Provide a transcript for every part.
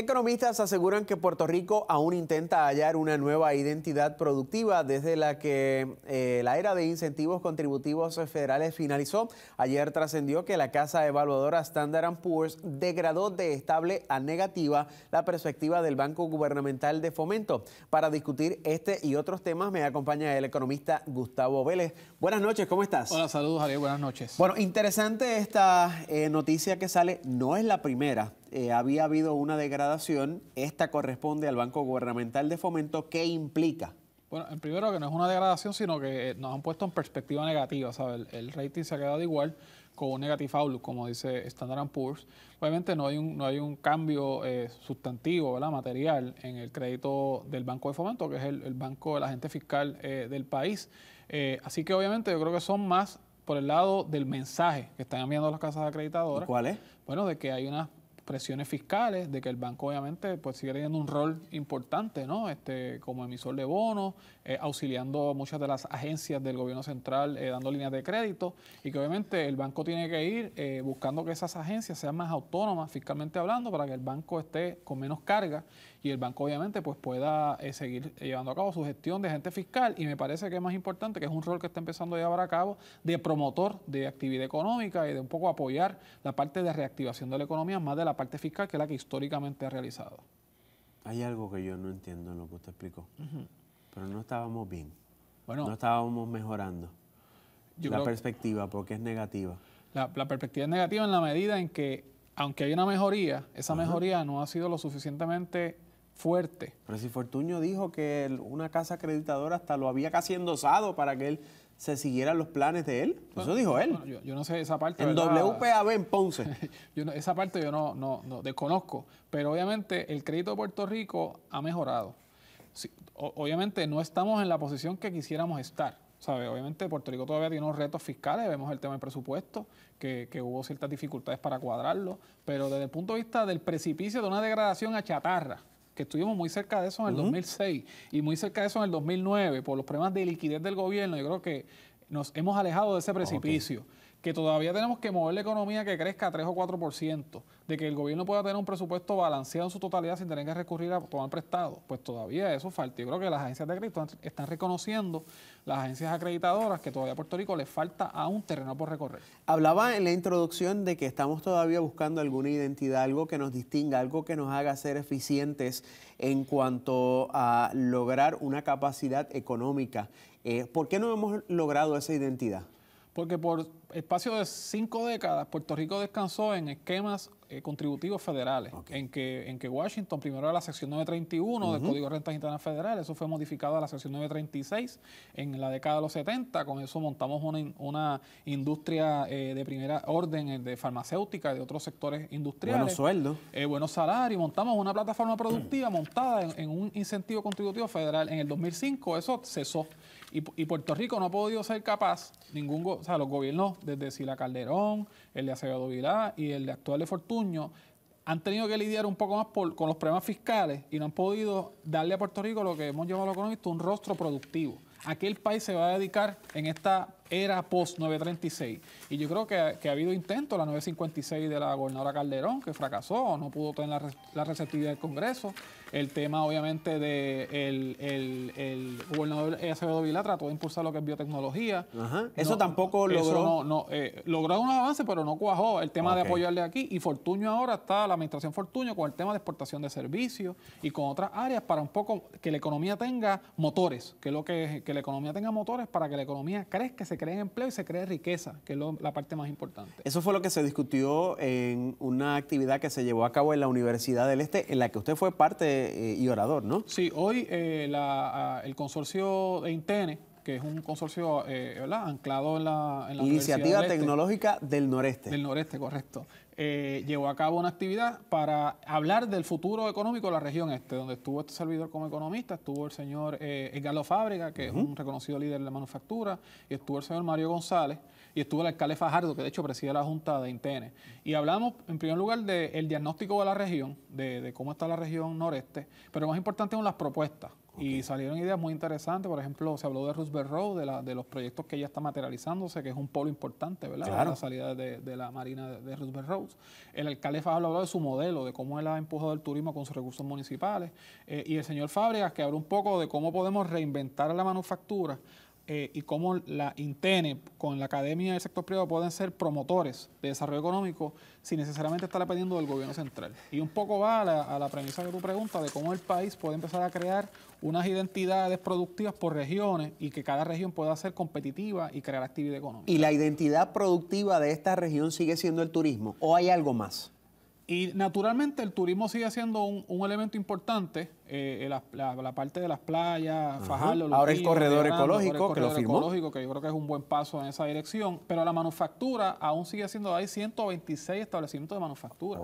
Economistas aseguran que Puerto Rico aún intenta hallar una nueva identidad productiva desde la que eh, la era de incentivos contributivos federales finalizó. Ayer trascendió que la casa evaluadora Standard Poor's degradó de estable a negativa la perspectiva del Banco Gubernamental de Fomento. Para discutir este y otros temas me acompaña el economista Gustavo Vélez. Buenas noches, ¿cómo estás? Hola, saludos, Javier, buenas noches. Bueno, interesante esta eh, noticia que sale, no es la primera. Eh, había habido una degradación. Esta corresponde al Banco Gubernamental de Fomento. ¿Qué implica? Bueno, el primero que no es una degradación, sino que eh, nos han puesto en perspectiva negativa. El, rating se ha quedado igual con un negative outlook, como dice Standard Poor's. Obviamente no hay un, no hay un cambio eh, sustantivo, ¿verdad? material, en el crédito del Banco de Fomento, que es el, banco la agente fiscal del país. así que obviamente yo creo que son más por el lado del mensaje que están enviando las casas acreditadoras. ¿Cuál es? Bueno, de que hay una presiones fiscales, de que el banco obviamente pues sigue teniendo un rol importante, ¿no? Este, como emisor de bonos, eh, auxiliando muchas de las agencias del gobierno central, eh, dando líneas de crédito, y que obviamente el banco tiene que ir eh, buscando que esas agencias sean más autónomas fiscalmente hablando para que el banco esté con menos carga y el banco obviamente pues pueda eh, seguir llevando a cabo su gestión de gente fiscal y me parece que es más importante, que es un rol que está empezando a llevar a cabo de promotor de actividad económica y de un poco apoyar la parte de reactivación de la economía más de la parte fiscal que es la que históricamente ha realizado. Hay algo que yo no entiendo en lo que usted explicó, pero no estábamos bien, bueno, no estábamos mejorando la perspectiva porque es negativa. La, la perspectiva es negativa en la medida en que aunque hay una mejoría, esa mejoría no ha sido lo suficientemente fuerte. Pero si Fortuño dijo que una casa acreditadora hasta lo había casi endosado para que él se siguiera los planes de él. Eso dijo él. yo, no sé esa parte. En WPAB en Ponce. esa parte yo no, no, desconozco. Pero obviamente el crédito de Puerto Rico ha mejorado. obviamente no estamos en la posición que quisiéramos estar. ¿Sabe? Obviamente Puerto Rico todavía tiene unos retos fiscales, vemos el tema del presupuesto, que, hubo ciertas dificultades para cuadrarlo, pero desde el punto de vista del precipicio de una degradación a chatarra, que estuvimos muy cerca de eso en el 2006 y muy cerca de eso en el 2009 por los problemas de liquidez del gobierno, yo creo que nos hemos alejado de ese ah, precipicio que todavía tenemos que mover la economía que crezca a 3 o 4%, de que el gobierno pueda tener un presupuesto balanceado en su totalidad sin tener que recurrir a tomar prestado, pues todavía eso falta. Yo creo que las agencias de crédito están reconociendo, las agencias acreditadoras, que todavía a Puerto Rico le falta aún terreno por recorrer. Hablaba en la introducción de que estamos todavía buscando alguna identidad, algo que nos distinga, algo que nos haga ser eficientes en cuanto a lograr una capacidad económica. Eh, ¿Por qué no hemos logrado esa identidad? Porque por espacio de cinco décadas, Puerto Rico descansó en esquemas eh, contributivos federales, en, que, en que Washington primero era la sección 931 del Código de Rentas Internas Federales, eso fue modificado a la sección 936 en la década de los 70, con eso montamos una, una industria eh, de primera orden eh, de farmacéutica de otros sectores industriales. Buenos sueldos. buenos salarios, montamos una plataforma productiva montada en, un incentivo contributivo federal. En el 2005 eso cesó. Y, y, Puerto Rico no ha podido ser capaz, ningún, o sea, los gobiernos desde Sila Calderón, el de Acevedo Vilá y el de actual de Fortuño, han tenido que lidiar un poco más con los problemas fiscales y no han podido darle a Puerto Rico lo que hemos llamado los economistas un rostro productivo. Aquel el país se va a dedicar en esta era post 936. Y yo creo que, ha habido intentos, la 956 de la gobernadora Calderón, que fracasó, no pudo tener la, receptividad del Congreso. El tema, obviamente, de el, el, el gobernador Acevedo Vilat trató de impulsar lo que es biotecnología. eso tampoco logró. no, no, eh, logró unos avances, pero no cuajó el tema de apoyarle aquí. Y Fortuño ahora está, la administración Fortuño, con el tema de exportación de servicios y con otras áreas para un poco que la economía tenga motores, que lo que, que la economía tenga motores para que la economía crezca, se creen empleo y se cree riqueza, que es la parte más importante. Eso fue lo que se discutió en una actividad que se llevó a cabo en la Universidad del Este, en la que usted fue parte eh, y orador, ¿no? Sí, hoy eh, ah, el consorcio de Intene que es un consorcio eh, anclado en la, en Iniciativa este. Tecnológica del Noreste. Del Noreste, correcto. Eh, llevó a cabo una actividad para hablar del futuro económico de la región este, donde estuvo este servidor como economista, estuvo el señor eh, Edgardo Fábrica, que es un reconocido líder de la manufactura, y estuvo el señor Mario González, y estuvo el alcalde Fajardo, que de hecho preside la Junta de Intene. Y hablamos, en primer lugar, del diagnóstico de la región, de, de cómo está la región noreste, pero más importante son las propuestas. Y salieron ideas muy interesantes, por ejemplo, se habló de Roosevelt Road, de, la, de los proyectos que ya está materializándose, que es un polo importante, ¿verdad? La salida de, la Marina de, Roosevelt Road. El alcalde Fabio habló de su modelo, de cómo él ha empujado el turismo con sus recursos municipales. Eh, y el señor Fábregas, que habló un poco de cómo podemos reinventar la manufactura eh, y cómo la Intene con la academia del sector privado pueden ser promotores de desarrollo económico sin necesariamente estar dependiendo del gobierno central. Y un poco va a la, premisa que tu pregunta de cómo el país puede empezar a crear unas identidades productivas por regiones y que cada región pueda ser competitiva y crear actividad económica. ¿Y la identidad productiva de esta región sigue siendo el turismo o hay algo más? Y naturalmente el turismo sigue siendo un elemento importante eh, la, parte de las playas, Fajardo. Ahora el corredor ecológico, que lo firmó. que yo creo que es un buen paso en esa dirección. Pero la manufactura aún sigue siendo, hay 126 establecimientos de manufactura.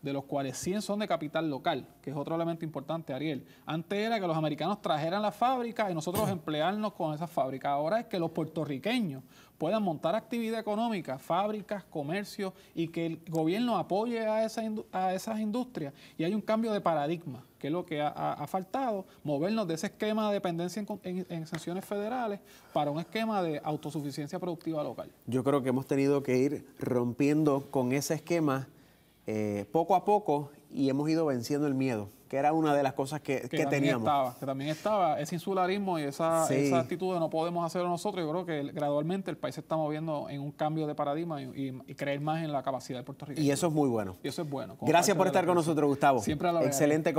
De los cuales 100 son de capital local, que es otro elemento importante, Ariel. Antes era que los americanos trajeran la fábrica y nosotros emplearnos con esas fábricas. Ahora es que los puertorriqueños puedan montar actividad económica, fábricas, comercio y que el gobierno apoye a, a esas industrias. Y hay un cambio de paradigma que es lo que ha, faltado, movernos de ese esquema de dependencia en, exenciones federales para un esquema de autosuficiencia productiva local. Yo creo que hemos tenido que ir rompiendo con ese esquema eh, poco a poco y hemos ido venciendo el miedo, que era una de las cosas que, que, que teníamos. que también estaba ese insularismo y esa, actitud de no podemos hacerlo nosotros. Yo creo que gradualmente el país se está moviendo en un cambio de paradigma y, creer más en la capacidad de Puerto Rico. Y eso es muy bueno. Y eso es bueno. Gracias por estar con nosotros, Gustavo. Siempre a la Excelente.